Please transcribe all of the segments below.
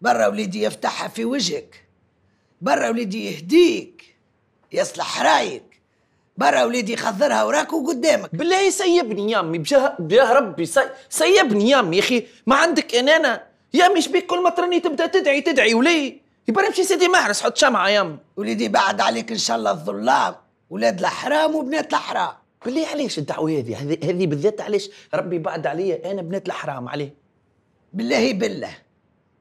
برا وليدي يفتحها في وجهك برا وليدي يهديك يصلح رايك برا وليدي يخضرها وراك وقدامك بالله سيبني يا امي بجاه بجاه ربي سي... سيبني يا امي يا اخي ما عندك انانه يا امي شبيك كل ما تراني تبدا تدعي تدعي ولي يبقى امشي سيدي مهرس حط شمعه يا امي وليدي بعد عليك ان شاء الله الظلام ولاد الحرام وبنات الحرام بالله علاش الدعوه هذه هذه بالذات علاش ربي بعد عليا انا بنات الحرام عليه بالله بالله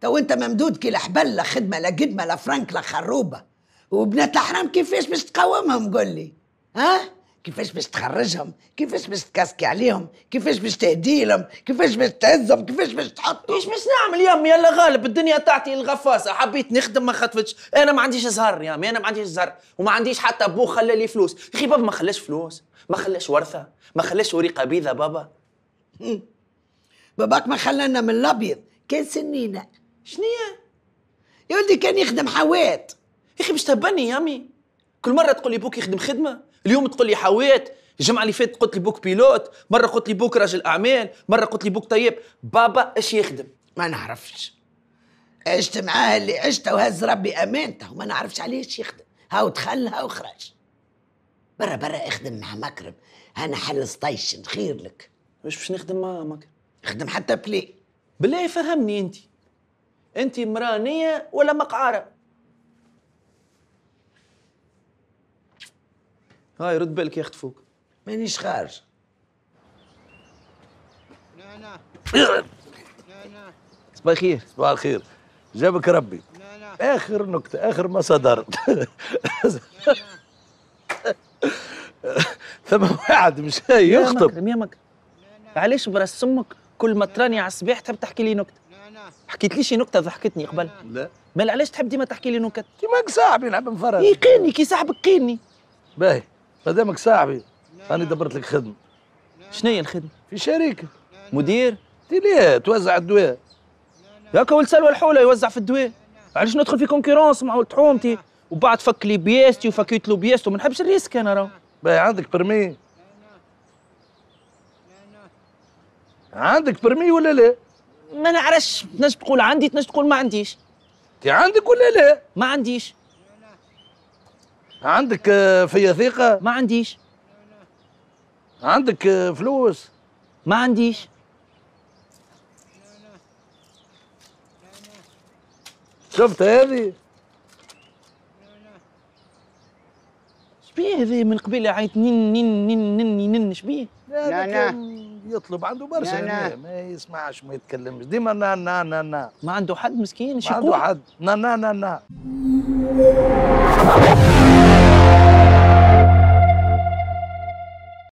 تو انت ممدود كي الحبل لا خدمه لا قدمه لا فرنك لا خروبه وبنات الحرام كيفاش باش تقاومهم قول لي ها كيفاش باش تخرجهم كيفاش باش تكاسكي عليهم كيفاش باش تهدي لهم كيفاش باش تهزهم كيفاش باش تحطهم ايش باش نعمل يا امي يلا غالب الدنيا تعطي الغفاصه حبيت نخدم ما خطفتش انا ما عنديش زهر يا امي انا ما عنديش زهر وما عنديش حتى بو خلى لي فلوس يا اخي بابا ما خلاش فلوس ما خلاش ورثه ما خلاش وريقه بيضه بابا باباك ما خلانا من الابيض كان سنينه شنية يا ولدي كان يخدم حوات يا اخي مش تهبني يا امي كل مره تقول لي بوك يخدم خدمه اليوم تقول لي حوات الجمعه اللي فاتت قلت لي بوك بيلوت مره قلت لي بوك راجل اعمال مره قلت لي بوك طيب بابا اش يخدم ما نعرفش عشت معاه اللي عشته وهز ربي امانته وما نعرفش علاش يخدم هاو دخل هاو خرج برا برا اخدم مع مكرم انا حل ستيشن خير لك مش باش نخدم مع مكرم اخدم حتى بلي بالله فهمني انت انت مرانيه ولا مقعاره هاي رد بالك يا اخت فوق مانيش خارج لا لا لا لا صباح الخير صباح الخير جابك ربي لا لا اخر نكته اخر ما صدر ثم واحد مش يخطب يمك علاش براس سمك كل ما تراني على الصباح تحب تحكي لي نكته حكيت لي شي نكته ضحكتني قبل لا مال علاش تحب ديما تحكي لي نكت كيما صاحبي نحب نفرج يقيني كي صاحبك قيني باهي مادامك صاحبي راني دبرت لك خدمه شنو هي الخدمه في شركه مدير تي ليه توزع الدواء ياك ولد سلوى الحوله يوزع في الدواء علاش ندخل في كونكورونس مع ولد حومتي وبعد فك لي بيستي وفكيت له بيستو ما نحبش الريسك انا راه باهي عندك برمي عندك برمي ولا لا ما نعرفش تنجم تقول عندي تنجم تقول ما عنديش انت عندك ولا لا ما عنديش عندك آه، فيا ثقة ما عنديش عندك آه، فلوس ما عنديش شفت هذه شبيه هذه من قبيلة عيط نن نن نن نن شبيه لا لا يطلب عنده برشا يعني ما يسمعش ما يتكلمش ديما نا نا نا نا ما عنده حد مسكين ما عنده حد نا نا نا نا